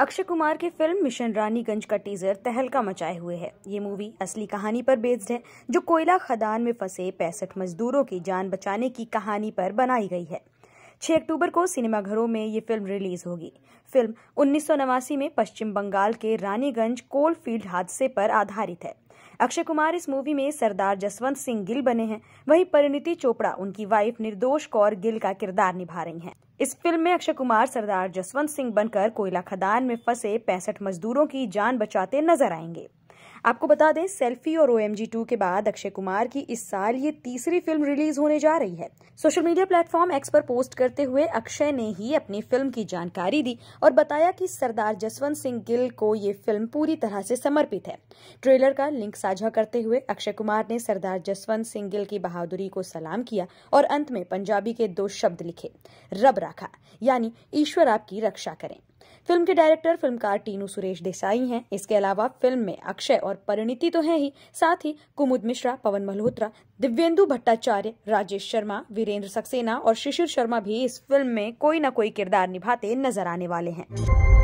अक्षय कुमार की film mission Raniganj का teaser तहलका मचाए हुए है ये मूवी असली कहानी पर बेस्ड है जो कोयला खदान में फंसे पैंसठ मजदूरों की जान बचाने की कहानी पर बनाई गई है 6 अक्टूबर को सिनेमाघरों में ये फिल्म रिलीज होगी फिल्म उन्नीस में पश्चिम बंगाल के रानीगंज कोल फील्ड हादसे पर आधारित है अक्षय कुमार इस मूवी में सरदार जसवंत सिंह गिल बने हैं वहीं परिणीति चोपड़ा उनकी वाइफ निर्दोष कौर गिल का किरदार निभा रही हैं। इस फिल्म में अक्षय कुमार सरदार जसवंत सिंह बनकर कोयला खदान में फंसे पैंसठ मजदूरों की जान बचाते नजर आएंगे आपको बता दें सेल्फी और ओ टू के बाद अक्षय कुमार की इस साल ये तीसरी फिल्म रिलीज होने जा रही है सोशल मीडिया प्लेटफॉर्म एक्स पर पोस्ट करते हुए अक्षय ने ही अपनी फिल्म की जानकारी दी और बताया कि सरदार जसवंत सिंह गिल को ये फिल्म पूरी तरह से समर्पित है ट्रेलर का लिंक साझा करते हुए अक्षय कुमार ने सरदार जसवंत सिंह गिल की बहादुरी को सलाम किया और अंत में पंजाबी के दो शब्द लिखे रब राखा यानी ईश्वर आपकी रक्षा करें फिल्म के डायरेक्टर फिल्मकार टीनू सुरेश देसाई हैं इसके अलावा फिल्म में अक्षय और परिणीति तो है ही साथ ही कुमुद मिश्रा पवन मल्होत्रा दिव्येंदु भट्टाचार्य राजेश शर्मा वीरेंद्र सक्सेना और शिशिर शर्मा भी इस फिल्म में कोई न कोई किरदार निभाते नजर आने वाले हैं